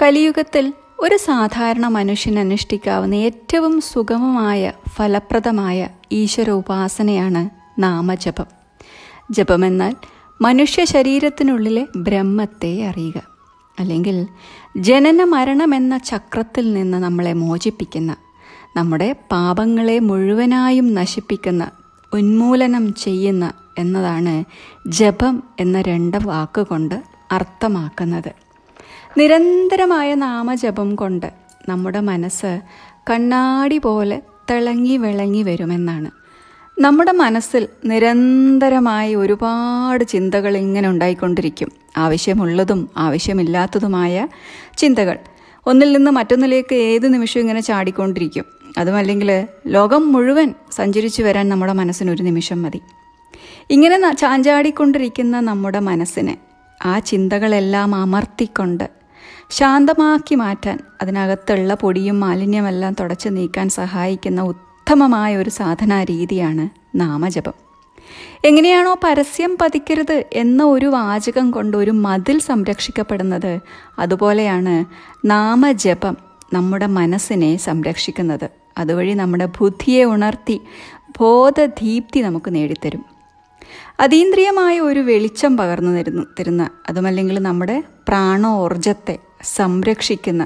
കലിയുഗത്തിൽ ഒരു സാധാരണ മനുഷ്യൻ അനുഷ്ഠിക്കാവുന്ന ഏറ്റവും സുഗമമായ ഫലപ്രദമായ ഈശ്വര ഉപാസനയാണ് നാമജപം ജപമെന്നാൽ മനുഷ്യ ശരീരത്തിനുള്ളിലെ ബ്രഹ്മത്തെ അറിയുക അല്ലെങ്കിൽ ജനന മരണമെന്ന ചക്രത്തിൽ നിന്ന് നമ്മളെ മോചിപ്പിക്കുന്ന നമ്മുടെ പാപങ്ങളെ മുഴുവനായും നശിപ്പിക്കുന്ന ഉന്മൂലനം ചെയ്യുന്ന എന്നതാണ് ജപം എന്ന രണ്ട് വാക്കുകൊണ്ട് അർത്ഥമാക്കുന്നത് നിരന്തരമായ നാമജപം കൊണ്ട് നമ്മുടെ മനസ്സ് കണ്ണാടി പോലെ തിളങ്ങി വിളങ്ങി വരുമെന്നാണ് നമ്മുടെ മനസ്സിൽ നിരന്തരമായി ഒരുപാട് ചിന്തകൾ ഇങ്ങനെ ഉണ്ടായിക്കൊണ്ടിരിക്കും ആവശ്യമുള്ളതും ആവശ്യമില്ലാത്തതുമായ ചിന്തകൾ ഒന്നിൽ നിന്ന് മറ്റൊന്നിലേക്ക് ഏത് നിമിഷവും ഇങ്ങനെ ചാടിക്കൊണ്ടിരിക്കും അതുമല്ലെങ്കിൽ ലോകം മുഴുവൻ സഞ്ചരിച്ചു വരാൻ നമ്മുടെ മനസ്സിനൊരു നിമിഷം മതി ഇങ്ങനെ ചാഞ്ചാടിക്കൊണ്ടിരിക്കുന്ന നമ്മുടെ മനസ്സിനെ ആ ചിന്തകളെല്ലാം അമർത്തിക്കൊണ്ട് ശാന്തമാക്കി മാറ്റാൻ അതിനകത്തുള്ള പൊടിയും മാലിന്യമെല്ലാം തുടച്ച് നീക്കാൻ സഹായിക്കുന്ന ഉത്തമമായ ഒരു സാധനാ രീതിയാണ് നാമജപം എങ്ങനെയാണോ പരസ്യം പതിക്കരുത് എന്ന ഒരു വാചകം കൊണ്ട് ഒരു മതിൽ സംരക്ഷിക്കപ്പെടുന്നത് അതുപോലെയാണ് നാമജപം നമ്മുടെ മനസ്സിനെ സംരക്ഷിക്കുന്നത് അതുവഴി നമ്മുടെ ബുദ്ധിയെ ഉണർത്തി ബോധദീപ്തി നമുക്ക് നേടിത്തരും അതീന്ദ്രിയമായ ഒരു വെളിച്ചം പകർന്നു തരുന്നു തരുന്ന അതുമല്ലെങ്കിൽ നമ്മുടെ പ്രാണോർജത്തെ സംരക്ഷിക്കുന്ന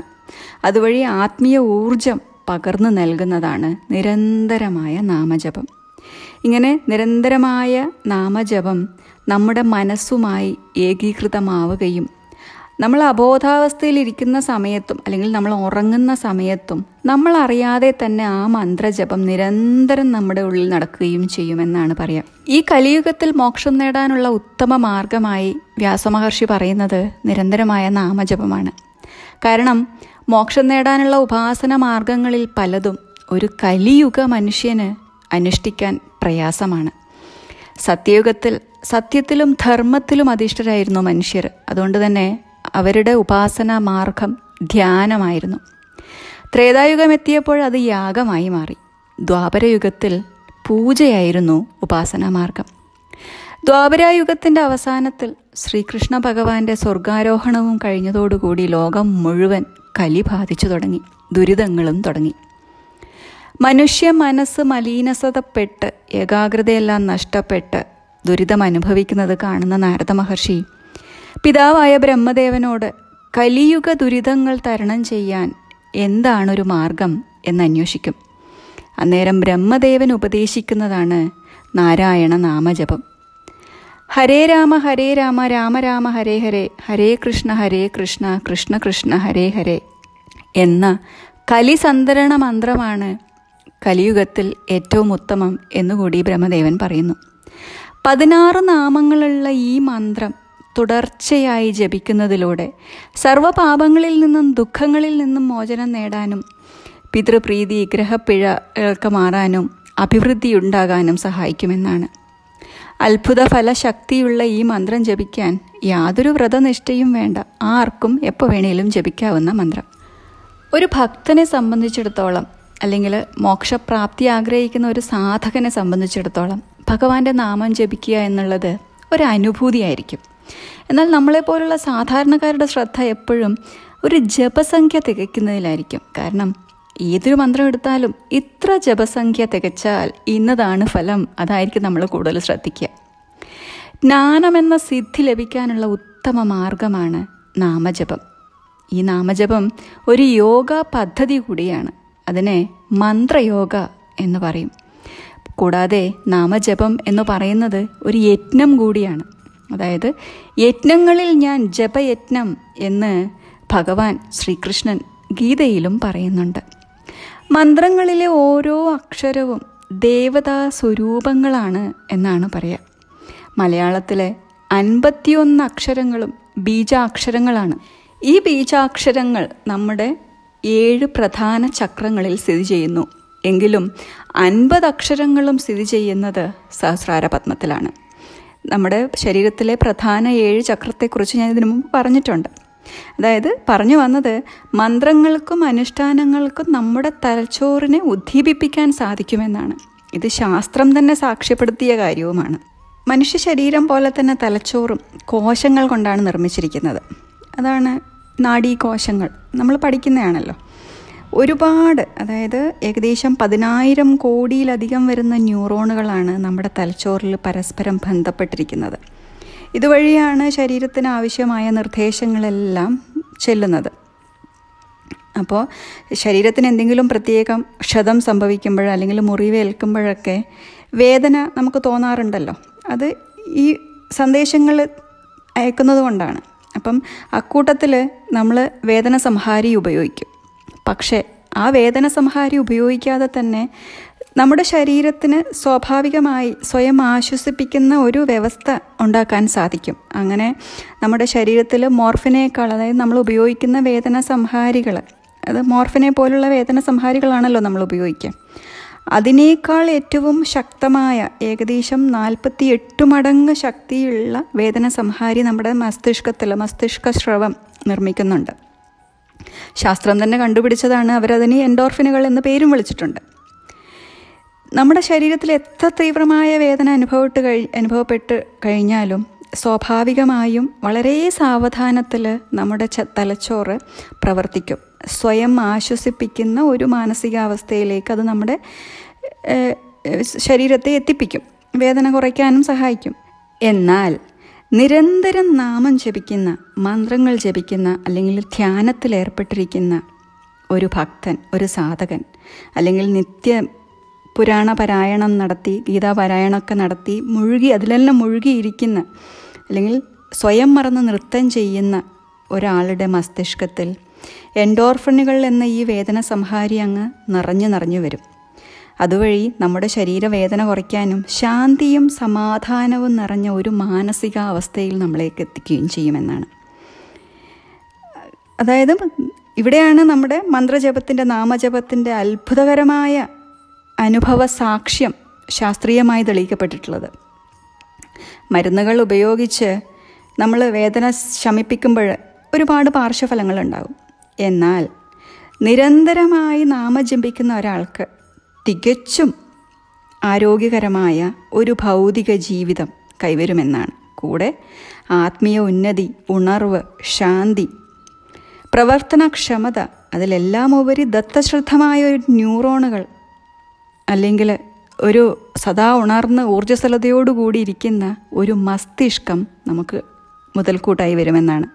അതുവഴി ആത്മീയ ഊർജം പകർന്നു നൽകുന്നതാണ് നിരന്തരമായ നാമജപം ഇങ്ങനെ നിരന്തരമായ നാമജപം നമ്മുടെ മനസ്സുമായി ഏകീകൃതമാവുകയും നമ്മൾ അബോധാവസ്ഥയിലിരിക്കുന്ന സമയത്തും അല്ലെങ്കിൽ നമ്മൾ ഉറങ്ങുന്ന സമയത്തും നമ്മൾ അറിയാതെ തന്നെ ആ മന്ത്രജപം നിരന്തരം നമ്മുടെ ഉള്ളിൽ നടക്കുകയും ചെയ്യുമെന്നാണ് പറയാം ഈ കലിയുഗത്തിൽ മോക്ഷം നേടാനുള്ള ഉത്തമ മാർഗമായി വ്യാസമഹർഷി പറയുന്നത് നിരന്തരമായ നാമജപമാണ് കാരണം മോക്ഷം നേടാനുള്ള ഉപാസന മാർഗങ്ങളിൽ പലതും ഒരു കലിയുഗ മനുഷ്യന് അനുഷ്ഠിക്കാൻ പ്രയാസമാണ് സത്യയുഗത്തിൽ സത്യത്തിലും ധർമ്മത്തിലും അധിഷ്ഠരായിരുന്നു മനുഷ്യർ അതുകൊണ്ട് തന്നെ അവരുടെ ഉപാസനാ മാർഗം ധ്യാനമായിരുന്നു ത്രേതായുഗം എത്തിയപ്പോൾ അത് യാഗമായി മാറി ദ്വാപരയുഗത്തിൽ പൂജയായിരുന്നു ഉപാസനാ മാർഗം ദ്വാപരായുഗത്തിൻ്റെ അവസാനത്തിൽ ശ്രീകൃഷ്ണ ഭഗവാന്റെ സ്വർഗാരോഹണവും കഴിഞ്ഞതോടുകൂടി ലോകം മുഴുവൻ കലി ബാധിച്ചു തുടങ്ങി ദുരിതങ്ങളും തുടങ്ങി മനുഷ്യ മനസ്സ് മലീനസതപ്പെട്ട് ഏകാഗ്രതയെല്ലാം നഷ്ടപ്പെട്ട് ദുരിതം അനുഭവിക്കുന്നത് കാണുന്ന നാരദ മഹർഷി പിതാവായ ബ്രഹ്മദേവനോട് കലിയുഗ ദുരിതങ്ങൾ തരണം ചെയ്യാൻ എന്താണൊരു മാർഗം എന്നന്വേഷിക്കും അന്നേരം ബ്രഹ്മദേവൻ ഉപദേശിക്കുന്നതാണ് നാരായണ നാമജപം ഹരേ രാമ ഹരേ രാമ രാമ രാമ ഹരേ ഹരേ ഹരേ കൃഷ്ണ ഹരേ കൃഷ്ണ കൃഷ്ണ കൃഷ്ണ ഹരേ ഹരേ എന്ന കലിസന്തരണ മന്ത്രമാണ് കലിയുഗത്തിൽ ഏറ്റവും ഉത്തമം എന്നുകൂടി ബ്രഹ്മദേവൻ പറയുന്നു പതിനാറ് നാമങ്ങളുള്ള ഈ മന്ത്രം തുടർച്ചയായി ജപിക്കുന്നതിലൂടെ സർവ്വപാപങ്ങളിൽ നിന്നും ദുഃഖങ്ങളിൽ നിന്നും മോചനം നേടാനും പിതൃപ്രീതി ഗ്രഹപ്പിഴകൾക്ക് മാറാനും അഭിവൃദ്ധിയുണ്ടാകാനും സഹായിക്കുമെന്നാണ് അത്ഭുത ഫലശക്തിയുള്ള ഈ മന്ത്രം ജപിക്കാൻ യാതൊരു വ്രതനിഷ്ഠയും വേണ്ട ആർക്കും എപ്പോൾ വേണേലും ജപിക്കാവുന്ന മന്ത്രം ഒരു ഭക്തനെ സംബന്ധിച്ചിടത്തോളം അല്ലെങ്കിൽ മോക്ഷപ്രാപ്തി ആഗ്രഹിക്കുന്ന ഒരു സാധകനെ സംബന്ധിച്ചിടത്തോളം ഭഗവാന്റെ നാമം ജപിക്കുക എന്നുള്ളത് ഒരു അനുഭൂതിയായിരിക്കും എന്നാൽ നമ്മളെപ്പോലുള്ള സാധാരണക്കാരുടെ ശ്രദ്ധ എപ്പോഴും ഒരു ജപസംഖ്യ തികയ്ക്കുന്നതിലായിരിക്കും കാരണം ഏതൊരു മന്ത്രം എടുത്താലും ഇത്ര ജപസംഖ്യ തികച്ചാൽ ഇന്നതാണ് ഫലം അതായിരിക്കും നമ്മൾ കൂടുതൽ ശ്രദ്ധിക്കുക ജ്ഞാനമെന്ന എന്ന സിദ്ധി ലഭിക്കാനുള്ള ഉത്തമ മാർഗമാണ് നാമജപം ഈ നാമജപം ഒരു യോഗ പദ്ധതി കൂടിയാണ് അതിനെ മന്ത്രയോഗ എന്ന് പറയും കൂടാതെ നാമജപം എന്ന് പറയുന്നത് ഒരു യജ്ഞം കൂടിയാണ് അതായത് യജ്ഞങ്ങളിൽ ഞാൻ ജപയജ്ഞം എന്ന് ഭഗവാൻ ശ്രീകൃഷ്ണൻ ഗീതയിലും പറയുന്നുണ്ട് മന്ത്രങ്ങളിലെ ഓരോ അക്ഷരവും ദേവതാ സ്വരൂപങ്ങളാണ് എന്നാണ് പറയുക മലയാളത്തിലെ അൻപത്തിയൊന്ന് അക്ഷരങ്ങളും ബീജാക്ഷരങ്ങളാണ് ഈ ബീജാക്ഷരങ്ങൾ നമ്മുടെ ഏഴ് പ്രധാന ചക്രങ്ങളിൽ സ്ഥിതി ചെയ്യുന്നു എങ്കിലും അൻപത് അക്ഷരങ്ങളും സ്ഥിതി ചെയ്യുന്നത് സഹസ്രാര പത്മത്തിലാണ് നമ്മുടെ ശരീരത്തിലെ പ്രധാന ഏഴ് ചക്രത്തെക്കുറിച്ച് ഞാൻ ഇതിനു മുമ്പ് പറഞ്ഞിട്ടുണ്ട് അതായത് പറഞ്ഞു വന്നത് മന്ത്രങ്ങൾക്കും അനുഷ്ഠാനങ്ങൾക്കും നമ്മുടെ തലച്ചോറിനെ ഉദ്ദീപിപ്പിക്കാൻ സാധിക്കുമെന്നാണ് ഇത് ശാസ്ത്രം തന്നെ സാക്ഷ്യപ്പെടുത്തിയ കാര്യവുമാണ് മനുഷ്യ ശരീരം പോലെ തന്നെ തലച്ചോറും കോശങ്ങൾ കൊണ്ടാണ് നിർമ്മിച്ചിരിക്കുന്നത് അതാണ് നാഡീ കോശങ്ങൾ നമ്മൾ പഠിക്കുന്നതാണല്ലോ ഒരുപാട് അതായത് ഏകദേശം പതിനായിരം കോടിയിലധികം വരുന്ന ന്യൂറോണുകളാണ് നമ്മുടെ തലച്ചോറിൽ പരസ്പരം ബന്ധപ്പെട്ടിരിക്കുന്നത് ഇതുവഴിയാണ് ശരീരത്തിന് ആവശ്യമായ നിർദ്ദേശങ്ങളെല്ലാം ചെല്ലുന്നത് അപ്പോൾ ശരീരത്തിന് എന്തെങ്കിലും പ്രത്യേകം ക്ഷതം സംഭവിക്കുമ്പോൾ അല്ലെങ്കിൽ മുറിവേൽക്കുമ്പോഴൊക്കെ വേദന നമുക്ക് തോന്നാറുണ്ടല്ലോ അത് ഈ സന്ദേശങ്ങൾ അയക്കുന്നത് കൊണ്ടാണ് അപ്പം അക്കൂട്ടത്തിൽ നമ്മൾ വേദന സംഹാരി ഉപയോഗിക്കും പക്ഷേ ആ വേദന സംഹാരി ഉപയോഗിക്കാതെ തന്നെ നമ്മുടെ ശരീരത്തിന് സ്വാഭാവികമായി സ്വയം ആശ്വസിപ്പിക്കുന്ന ഒരു വ്യവസ്ഥ ഉണ്ടാക്കാൻ സാധിക്കും അങ്ങനെ നമ്മുടെ ശരീരത്തിൽ മോർഫിനേക്കാൾ അതായത് നമ്മൾ ഉപയോഗിക്കുന്ന വേദന സംഹാരികൾ അത് മോർഫിനെ പോലുള്ള വേദന സംഹാരികളാണല്ലോ നമ്മൾ ഉപയോഗിക്കുക അതിനേക്കാൾ ഏറ്റവും ശക്തമായ ഏകദേശം നാൽപ്പത്തി എട്ട് മടങ്ങ് ശക്തിയുള്ള വേദന സംഹാരി നമ്മുടെ മസ്തിഷ്കത്തിൽ മസ്തിഷ്ക ശ്രവം നിർമ്മിക്കുന്നുണ്ട് ശാസ്ത്രം തന്നെ കണ്ടുപിടിച്ചതാണ് അവരതിന് എൻഡോർഫിനുകൾ എന്ന പേരും വിളിച്ചിട്ടുണ്ട് നമ്മുടെ ശരീരത്തിൽ എത്ര തീവ്രമായ വേദന അനുഭവപ്പെട്ട് കഴി അനുഭവപ്പെട്ട് കഴിഞ്ഞാലും സ്വാഭാവികമായും വളരെ സാവധാനത്തിൽ നമ്മുടെ ച തലച്ചോറ് പ്രവർത്തിക്കും സ്വയം ആശ്വസിപ്പിക്കുന്ന ഒരു മാനസികാവസ്ഥയിലേക്ക് അത് നമ്മുടെ ശരീരത്തെ എത്തിപ്പിക്കും വേദന കുറയ്ക്കാനും സഹായിക്കും എന്നാൽ നിരന്തരം നാമം ജപിക്കുന്ന മന്ത്രങ്ങൾ ജപിക്കുന്ന അല്ലെങ്കിൽ ധ്യാനത്തിൽ ഏർപ്പെട്ടിരിക്കുന്ന ഒരു ഭക്തൻ ഒരു സാധകൻ അല്ലെങ്കിൽ നിത്യ പുരാണ പാരായണം നടത്തി ഗീതാപാരായണമൊക്കെ നടത്തി മുഴുകി അതിലെല്ലാം മുഴുകിയിരിക്കുന്ന അല്ലെങ്കിൽ സ്വയം മറന്ന് നൃത്തം ചെയ്യുന്ന ഒരാളുടെ മസ്തിഷ്കത്തിൽ എൻഡോർഫണുകൾ എന്ന ഈ വേദന സംഹാരി അങ്ങ് നിറഞ്ഞു നിറഞ്ഞു വരും അതുവഴി നമ്മുടെ ശരീരവേദന കുറയ്ക്കാനും ശാന്തിയും സമാധാനവും നിറഞ്ഞ ഒരു മാനസികാവസ്ഥയിൽ നമ്മളേക്ക് എത്തിക്കുകയും ചെയ്യുമെന്നാണ് അതായത് ഇവിടെയാണ് നമ്മുടെ മന്ത്രജപത്തിൻ്റെ നാമജപത്തിൻ്റെ അത്ഭുതകരമായ അനുഭവ സാക്ഷ്യം ശാസ്ത്രീയമായി തെളിയിക്കപ്പെട്ടിട്ടുള്ളത് മരുന്നുകൾ ഉപയോഗിച്ച് നമ്മൾ വേദന ശമിപ്പിക്കുമ്പോൾ ഒരുപാട് പാർശ്വഫലങ്ങളുണ്ടാകും എന്നാൽ നിരന്തരമായി നാമജപിക്കുന്ന ഒരാൾക്ക് തികച്ചും ആരോഗ്യകരമായ ഒരു ഭൗതിക ജീവിതം കൈവരുമെന്നാണ് കൂടെ ആത്മീയ ഉന്നതി ഉണർവ് ശാന്തി പ്രവർത്തനക്ഷമത അതിലെല്ലാം ഉപരി ദത്തശ്രദ്ധമായ ഒരു ന്യൂറോണുകൾ അല്ലെങ്കിൽ ഒരു സദാ ഉണർന്ന് ഊർജ്ജസ്വലതയോടുകൂടി ഇരിക്കുന്ന ഒരു മസ്തിഷ്കം നമുക്ക് മുതൽക്കൂട്ടായി വരുമെന്നാണ്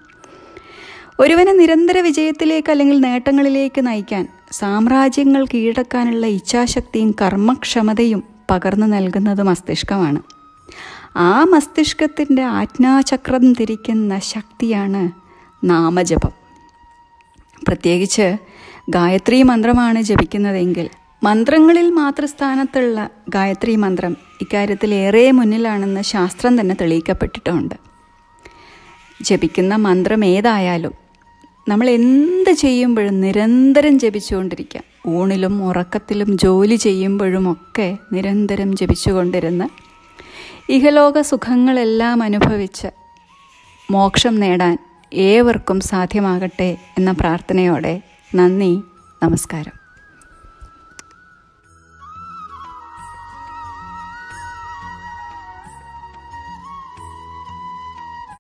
ഒരുവനെ നിരന്തര വിജയത്തിലേക്ക് അല്ലെങ്കിൽ നേട്ടങ്ങളിലേക്ക് നയിക്കാൻ സാമ്രാജ്യങ്ങൾ കീഴടക്കാനുള്ള ഇച്ഛാശക്തിയും കർമ്മക്ഷമതയും പകർന്നു നൽകുന്നത് മസ്തിഷ്കമാണ് ആ മസ്തിഷ്കത്തിൻ്റെ ആജ്ഞാചക്രം തിരിക്കുന്ന ശക്തിയാണ് നാമജപം പ്രത്യേകിച്ച് ഗായത്രി മന്ത്രമാണ് ജപിക്കുന്നതെങ്കിൽ മന്ത്രങ്ങളിൽ മാതൃസ്ഥാനത്തുള്ള ഗായത്രി മന്ത്രം ഇക്കാര്യത്തിൽ ഏറെ മുന്നിലാണെന്ന് ശാസ്ത്രം തന്നെ തെളിയിക്കപ്പെട്ടിട്ടുണ്ട് ജപിക്കുന്ന മന്ത്രം ഏതായാലും നമ്മൾ എന്ത് ചെയ്യുമ്പോഴും നിരന്തരം ജപിച്ചുകൊണ്ടിരിക്കുക ഊണിലും ഉറക്കത്തിലും ജോലി ചെയ്യുമ്പോഴുമൊക്കെ നിരന്തരം ജപിച്ചുകൊണ്ടിരുന്ന് ഇഹലോക സുഖങ്ങളെല്ലാം അനുഭവിച്ച് മോക്ഷം നേടാൻ ഏവർക്കും സാധ്യമാകട്ടെ എന്ന പ്രാർത്ഥനയോടെ നന്ദി നമസ്കാരം